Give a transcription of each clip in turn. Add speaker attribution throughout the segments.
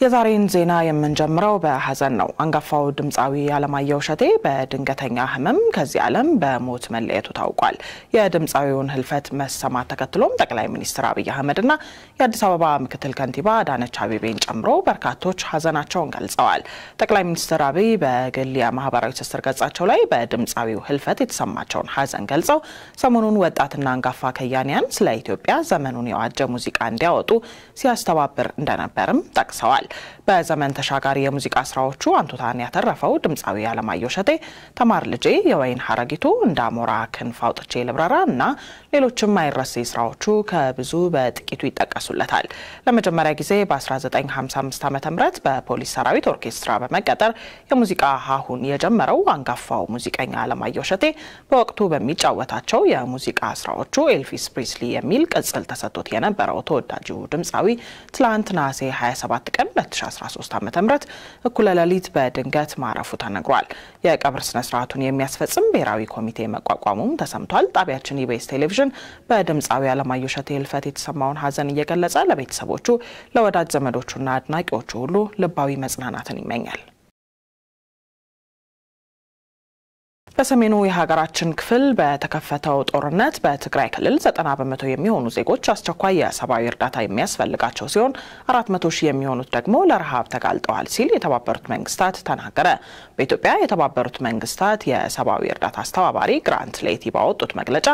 Speaker 1: የዛሬን ዜና የምንጀምረው በሀዘን ነው። አንጋፋው ድምፃዊ አለማየሁ እሸቴ በድንገተኛ ህመም ከዚህ ዓለም በሞት መለየቱ ታውቋል። የድምፃዊውን ህልፈት መሰማት ተከትሎም ጠቅላይ ሚኒስትር አብይ አህመድና የአዲስ አበባ ምክትል ከንቲባ አዳነች አቤቤን ጨምሮ በርካቶች ሀዘናቸውን ገልጸዋል። ጠቅላይ ሚኒስትር አብይ በግል የማህበራዊ ትስስር ገጻቸው ላይ በድምፃዊው ህልፈት የተሰማቸውን ሀዘን ገልጸው ሰሞኑን ወጣትና አንጋፋ ከያንያን ስለ ኢትዮጵያ ዘመኑን የዋጀ ሙዚቃ እንዲያወጡ ሲያስተባብር እንደነበርም ጠቅሰዋል። ይገኛል። በዘመን ተሻጋሪ የሙዚቃ ስራዎቹ አንቱታን ያተረፈው ድምፃዊ አለማየሁ እሸቴ ተማር ልጄ፣ የወይን ሀረጊቱ፣ እንደ አሞራ ክንፍ አውጥቼ ልብረራ እና ሌሎችም አይረሴ ስራዎቹ ከብዙ በጥቂቱ ይጠቀሱለታል። ለመጀመሪያ ጊዜ በ1955 ዓ ም በፖሊስ ሰራዊት ኦርኬስትራ በመቀጠር የሙዚቃ ሀሁን የጀመረው አንጋፋው ሙዚቀኛ አለማየሁ እሸቴ በወቅቱ በሚጫወታቸው የሙዚቃ ስራዎቹ ኤልቪስ ፕሪስሊ የሚል ቅጽል ተሰጥቶት የነበረው ተወዳጁ ድምፃዊ ትላንት ነሐሴ 27 ቀን 2013 ዓ ም እኩለ ሌሊት በድንገት ማረፉ ተነግሯል። የቀብር ስነ ስርዓቱን የሚያስፈጽም ብሔራዊ ኮሚቴ መቋቋሙም ተሰምቷል። ጣቢያችን ኢቢኤስ ቴሌቪዥን በድምፃዊ አለማየሁ እሸቴ ህልፈት የተሰማውን ሀዘን እየገለጸ ለቤተሰቦቹ፣ ለወዳጅ ዘመዶቹና አድናቂዎቹ ሁሉ ልባዊ መጽናናትን ይመኛል። በሰሜኑ የሀገራችን ክፍል በተከፈተው ጦርነት በትግራይ ክልል 90 በመቶ የሚሆኑ ዜጎች አስቸኳይ የሰብአዊ እርዳታ የሚያስፈልጋቸው ሲሆን 400 ሺህ የሚሆኑት ደግሞ ለረሃብ ተጋልጠዋል ሲል የተባበሩት መንግስታት ተናገረ። በኢትዮጵያ የተባበሩት መንግስታት የሰብአዊ እርዳታ አስተባባሪ ግራንት ሌቲ ባወጡት መግለጫ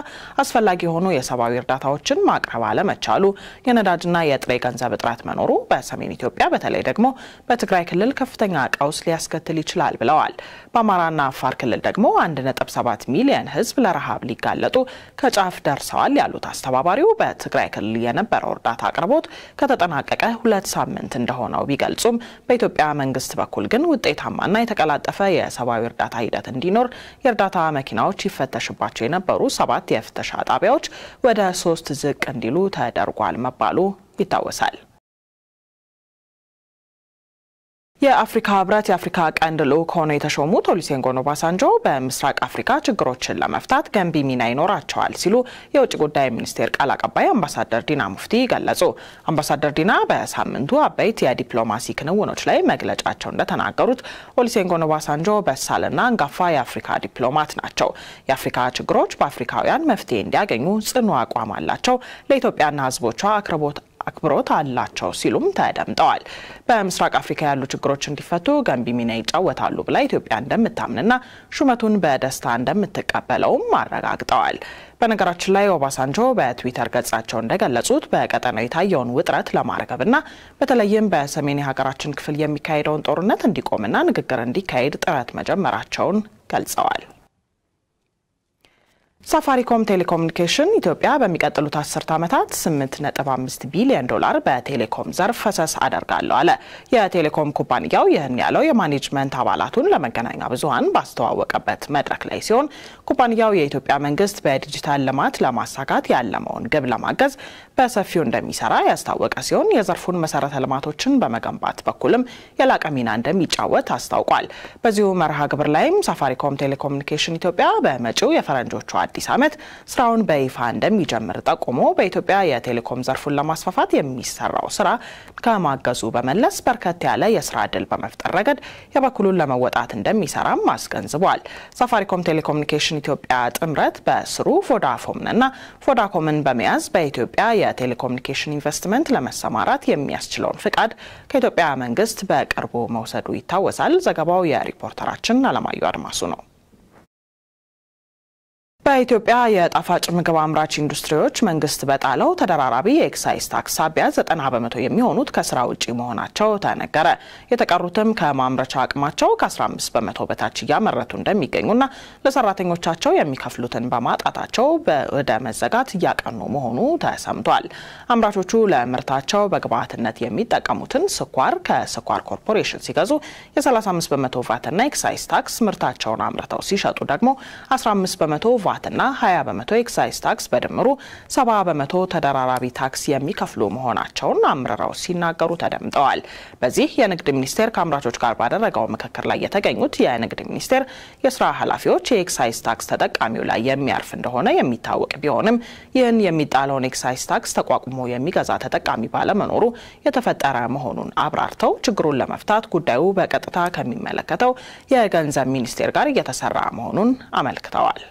Speaker 1: አስፈላጊ የሆኑ የሰብአዊ እርዳታዎችን ማቅረብ አለመቻሉ፣ የነዳጅና የጥሬ ገንዘብ እጥረት መኖሩ በሰሜን ኢትዮጵያ በተለይ ደግሞ በትግራይ ክልል ከፍተኛ ቀውስ ሊያስከትል ይችላል ብለዋል። በአማራና አፋር ክልል ደግሞ 1.7 ሚሊዮን ህዝብ ለረሃብ ሊጋለጡ ከጫፍ ደርሰዋል ያሉት አስተባባሪው በትግራይ ክልል የነበረው እርዳታ አቅርቦት ከተጠናቀቀ ሁለት ሳምንት እንደሆነው ቢገልጹም በኢትዮጵያ መንግስት በኩል ግን ውጤታማና የተቀላጠፈ የሰብአዊ እርዳታ ሂደት እንዲኖር የእርዳታ መኪናዎች ይፈተሽባቸው የነበሩ ሰባት የፍተሻ ጣቢያዎች ወደ ሶስት ዝቅ እንዲሉ ተደርጓል መባሉ ይታወሳል። የአፍሪካ ህብረት የአፍሪካ ቀንድ ልዑክ ሆነው የተሾሙት ኦሉሴጉን ኦባሳንጆ በምስራቅ አፍሪካ ችግሮችን ለመፍታት ገንቢ ሚና ይኖራቸዋል ሲሉ የውጭ ጉዳይ ሚኒስቴር ቃል አቀባይ አምባሳደር ዲና ሙፍቲ ገለጹ። አምባሳደር ዲና በሳምንቱ አበይት የዲፕሎማሲ ክንውኖች ላይ መግለጫቸው እንደተናገሩት ኦሉሴጉን ኦባሳንጆ በሳልና አንጋፋ የአፍሪካ ዲፕሎማት ናቸው። የአፍሪካ ችግሮች በአፍሪካውያን መፍትሄ እንዲያገኙ ጽኑ አቋም አላቸው። ለኢትዮጵያና ህዝቦቿ አቅርቦት አክብሮት አላቸው ሲሉም ተደምጠዋል። በምስራቅ አፍሪካ ያሉ ችግሮች እንዲፈቱ ገንቢ ሚና ይጫወታሉ ብላ ኢትዮጵያ እንደምታምንና ሹመቱን በደስታ እንደምትቀበለውም አረጋግጠዋል። በነገራችን ላይ ኦባሳንጆ በትዊተር ገጻቸው እንደገለጹት በቀጠናው የታየውን ውጥረት ለማርገብና በተለይም በሰሜን የሀገራችን ክፍል የሚካሄደውን ጦርነት እንዲቆምና ንግግር እንዲካሄድ ጥረት መጀመራቸውን ገልጸዋል። ሳፋሪኮም ቴሌኮሙኒኬሽን ኢትዮጵያ በሚቀጥሉት አስርት ዓመታት 8.5 ቢሊዮን ዶላር በቴሌኮም ዘርፍ ፈሰስ አደርጋለሁ አለ። የቴሌኮም ኩባንያው ይህን ያለው የማኔጅመንት አባላቱን ለመገናኛ ብዙኃን ባስተዋወቀበት መድረክ ላይ ሲሆን ኩባንያው የኢትዮጵያ መንግስት በዲጂታል ልማት ለማሳካት ያለመውን ግብ ለማገዝ በሰፊው እንደሚሰራ ያስታወቀ ሲሆን የዘርፉን መሰረተ ልማቶችን በመገንባት በኩልም የላቀ ሚና እንደሚጫወት አስታውቋል። በዚሁ መርሃ ግብር ላይም ሳፋሪኮም ቴሌኮሙኒኬሽን ኢትዮጵያ በመጪው የፈረንጆቹ አዲስ ዓመት ስራውን በይፋ እንደሚጀምር ጠቁሞ በኢትዮጵያ የቴሌኮም ዘርፉን ለማስፋፋት የሚሰራው ስራ ከማገዙ በመለስ በርከት ያለ የስራ እድል በመፍጠር ረገድ የበኩሉን ለመወጣት እንደሚሰራም አስገንዝቧል። ሳፋሪኮም ቴሌኮሙኒኬሽን ኢትዮጵያ ጥምረት በስሩ ቮዳፎምንና ቮዳኮምን በመያዝ በኢትዮጵያ የቴሌኮሙኒኬሽን ኢንቨስትመንት ለመሰማራት የሚያስችለውን ፍቃድ ከኢትዮጵያ መንግስት በቅርቡ መውሰዱ ይታወሳል። ዘገባው የሪፖርተራችን አለማየሁ አድማሱ ነው። በኢትዮጵያ የጣፋጭ ምግብ አምራች ኢንዱስትሪዎች መንግስት በጣለው ተደራራቢ የኤክሳይዝ ታክስ ሳቢያ ዘጠና በመቶ የሚሆኑት ከስራ ውጪ መሆናቸው ተነገረ። የተቀሩትም ከማምረቻ አቅማቸው ከ15 በመቶ በታች እያመረቱ እንደሚገኙና ለሰራተኞቻቸው የሚከፍሉትን በማጣታቸው ወደ መዘጋት እያቀኑ መሆኑ ተሰምቷል። አምራቾቹ ለምርታቸው በግብዓትነት የሚጠቀሙትን ስኳር ከስኳር ኮርፖሬሽን ሲገዙ የ35 በመቶ ቫትና ኤክሳይዝ ታክስ፣ ምርታቸውን አምርተው ሲሸጡ ደግሞ 15 በመቶ መሥዋዕትና 20 በመቶ ኤክሳይዝ ታክስ በድምሩ 70 በመቶ ተደራራቢ ታክስ የሚከፍሉ መሆናቸውን አምርረው ሲናገሩ ተደምጠዋል። በዚህ የንግድ ሚኒስቴር ከአምራቾች ጋር ባደረገው ምክክር ላይ የተገኙት የንግድ ሚኒስቴር የስራ ኃላፊዎች የኤክሳይዝ ታክስ ተጠቃሚው ላይ የሚያርፍ እንደሆነ የሚታወቅ ቢሆንም ይህን የሚጣለውን ኤክሳይዝ ታክስ ተቋቁሞ የሚገዛ ተጠቃሚ ባለመኖሩ የተፈጠረ መሆኑን አብራርተው ችግሩን ለመፍታት ጉዳዩ በቀጥታ ከሚመለከተው የገንዘብ ሚኒስቴር ጋር እየተሰራ መሆኑን አመልክተዋል።